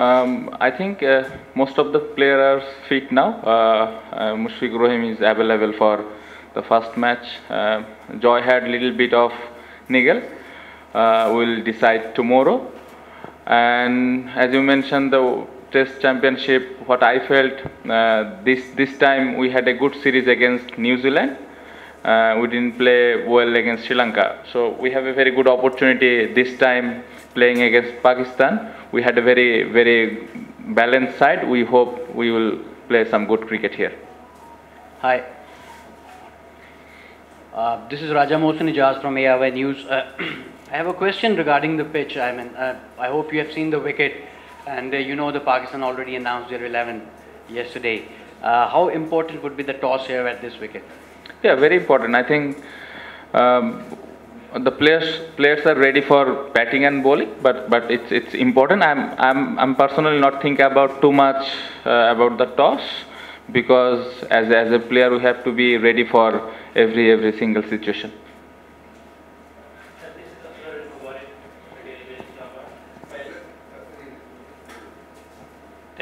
Um, I think uh, most of the players are fit now. Uh, uh Mushfiq Rohim is available for the first match. Uh, Joy had little bit of niggle. Uh, we'll decide tomorrow. And as you mentioned, the Test Championship, what I felt uh, this this time we had a good series against New Zealand. Uh, we didn't play well against Sri Lanka, so we have a very good opportunity this time playing against Pakistan. We had a very, very balanced side. We hope we will play some good cricket here. Hi. Uh, this is Raja Mohsen Ijaz from AIY News. Uh, I have a question regarding the pitch. I mean, uh, I hope you have seen the wicket, and uh, you know the Pakistan already announced their 11 yesterday. Uh, how important would be the toss here at this wicket? Yeah, very important. I think um, uh, the players players are ready for batting and bowling, but but it's it's important. I'm I'm I'm personally not thinking about too much uh, about the toss because as as a player we have to be ready for every every single situation.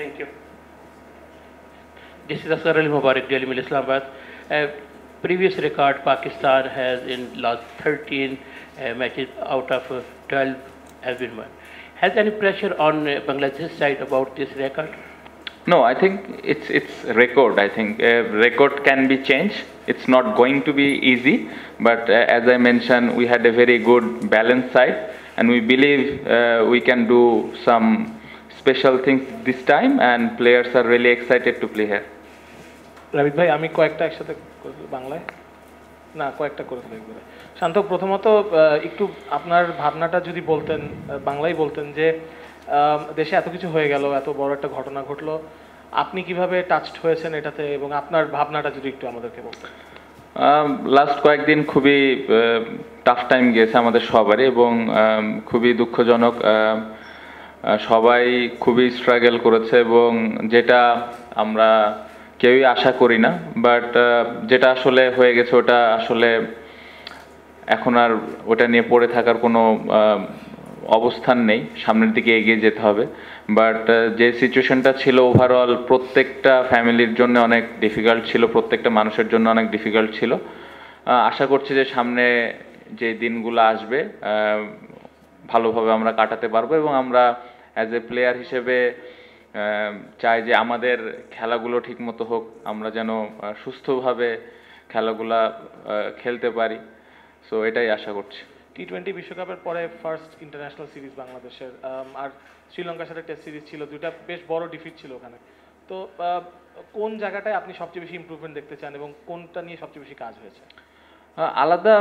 Thank you. This is Asghar Ali Mubarak, Daily Islamabad. Uh, previous record Pakistan has in last 13 uh, matches out of uh, 12 has been won. Has any pressure on uh, Bangladesh side about this record? No, I think it's it's record. I think uh, record can be changed. It's not going to be easy, but uh, as I mentioned, we had a very good balanced side, and we believe uh, we can do some special things this time. And players are really excited to play here. রাবিদ ভাই আমি কয়েকটা একসাথে বাংলায় না কয়েকটা করে দিলে একবারে শান্ত প্রথমত একটু আপনার ভাবনাটা যদি বলতেন বাংলায় বলতেন যে দেশে এত কিছু হয়ে গেল এত বড় একটা ঘটনা ঘটলো আপনি কিভাবে টাচড হয়েছেন এটাতে এবং আপনার ভাবনাটা যদি একটু আমাদেরকে বলতেন লাস্ট কয়েকদিন খুবই টাফ টাইম গিয়েছে আমাদের সবারই এবং খুবই দুঃখজনক সবাই খুবই স্ট্রাগল করেছে এবং যেটা আমরা কেউই আশা করি না বাট যেটা আসলে হয়ে গেছে ওটা আসলে এখন আর ওটা নিয়ে পড়ে থাকার কোনো অবস্থান নেই সামনের দিকে এগিয়ে যেতে হবে বাট যে সিচুয়েশনটা ছিল ওভারঅল প্রত্যেকটা ফ্যামিলির জন্য অনেক ডিফিকাল্ট ছিল প্রত্যেকটা মানুষের জন্য অনেক ডিফিকাল্ট ছিল আশা করছি যে সামনে যে দিনগুলো আসবে ভালোভাবে আমরা কাটাতে পারবো এবং আমরা অ্যাজ এ প্লেয়ার হিসেবে চাই যে আমাদের খেলাগুলো ঠিকমতো হোক আমরা যেন সুস্থভাবে খেলাগুলা খেলতে পারি সো এটাই আশা করছি টি টোয়েন্টি বিশ্বকাপের পরে ফার্স্ট ইন্টারন্যাশনাল সিরিজ বাংলাদেশের আর শ্রীলঙ্কার সাথে টেস্ট সিরিজ ছিল দুইটা বেশ বড় ডিফিট ছিল ওখানে তো কোন জায়গাটায় আপনি সবচেয়ে বেশি ইম্প্রুভমেন্ট দেখতে চান এবং কোনটা নিয়ে সবচেয়ে বেশি কাজ হয়েছে আলাদা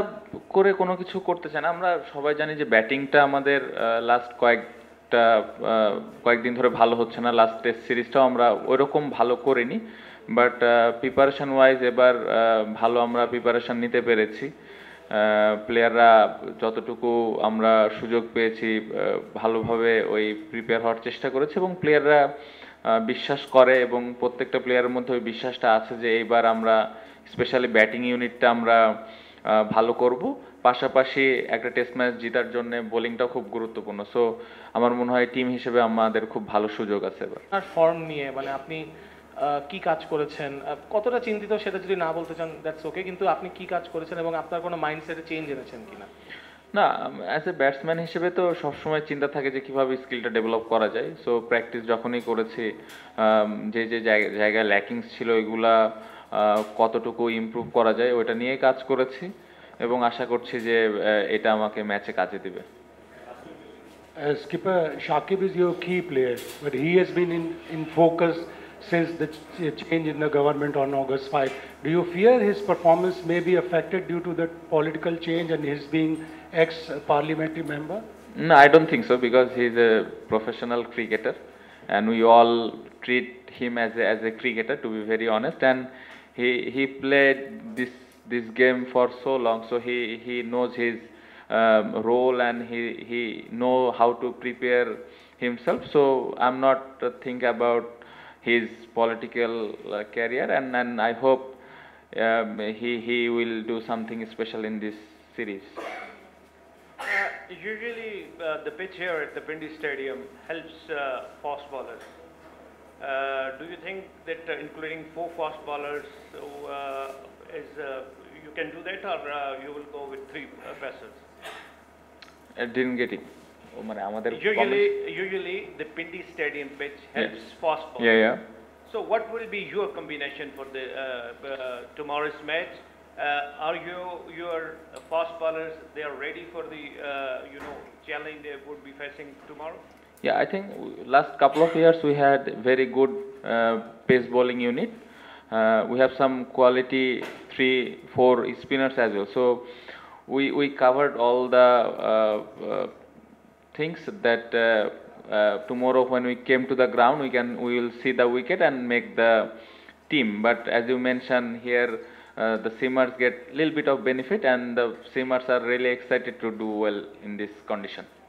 করে কোনো কিছু করতে চান আমরা সবাই জানি যে ব্যাটিংটা আমাদের লাস্ট কয়েক টা কয়েকদিন ধরে ভালো হচ্ছে না লাস্ট টেস্ট সিরিজটাও আমরা ওইরকম ভালো করিনি বাট প্রিপারেশন ওয়াইজ এবার ভালো আমরা প্রিপারেশন নিতে পেরেছি প্লেয়াররা যতটুকু আমরা সুযোগ পেয়েছি ভালোভাবে ওই প্রিপেয়ার হওয়ার চেষ্টা করেছে এবং প্লেয়াররা বিশ্বাস করে এবং প্রত্যেকটা প্লেয়ারের মধ্যে ওই বিশ্বাসটা আছে যে এইবার আমরা স্পেশালি ব্যাটিং ইউনিটটা আমরা ভালো করব পাশাপাশি একটা টেস্ট ম্যাচ জেতার জন্য বোলিংটাও খুব গুরুত্বপূর্ণ সো আমার মনে হয় টিম হিসেবে আমাদের খুব ভালো সুযোগ আছে আর ফর্ম নিয়ে মানে আপনি কি কাজ করেছেন কতটা চিন্তিত সেটা যদি না বলতে চান দ্যাটস ওকে কিন্তু আপনি কি কাজ করেছেন এবং আপনার কোনো মাইন্ডসেটে চেঞ্জ এনেছেন কিনা না অ্যাজ এ ব্যাটসম্যান হিসেবে তো সবসময় চিন্তা থাকে যে কিভাবে স্কিলটা ডেভেলপ করা যায় সো প্র্যাকটিস যখনই করেছি যে যে জায়গায় ল্যাকিংস ছিল এগুলা কতটুকু ইম্প্রুভ করা যায় ওইটা নিয়ে কাজ করেছি এবং আশা করছি যে এটা আমাকে ম্যাচে কাজে দিবে skipper Shakib is your key player, but he has been in, in focus since the ch change in the government on August 5. Do you fear his performance may be affected due to the political change and his being ex-parliamentary member? No, I don't think so because he is a professional cricketer and we all treat him as a, as a cricketer to be very honest and he he played this this game for so long so he he knows his um, role and he he know how to prepare himself so i'm not uh, think about his political uh, career and and i hope um, he he will do something special in this series uh, usually uh, the pitch here at the Bindi Stadium helps uh, fast bowlers uh, do you think that uh, including four fast bowlers uh, is you can do that, or you will go with three passers? I didn't get it. usually usually the Pindi stadium pitch helps fast bowlers. Yeah, yeah. So what will be your combination for the uh, uh, tomorrow's match? Uh, are you your fast bowlers they are ready for the you know challenge they would be facing tomorrow? Yeah, I think last couple of years we had very good uh, pace bowling unit. Uh, we have some quality three, four spinners as well. So we we covered all the uh, uh things that uh, uh, tomorrow when we came to the ground we can we will see the wicket and make the team. But as you mentioned here. the seamers get little bit of benefit and the seamers are really excited to do well in this condition.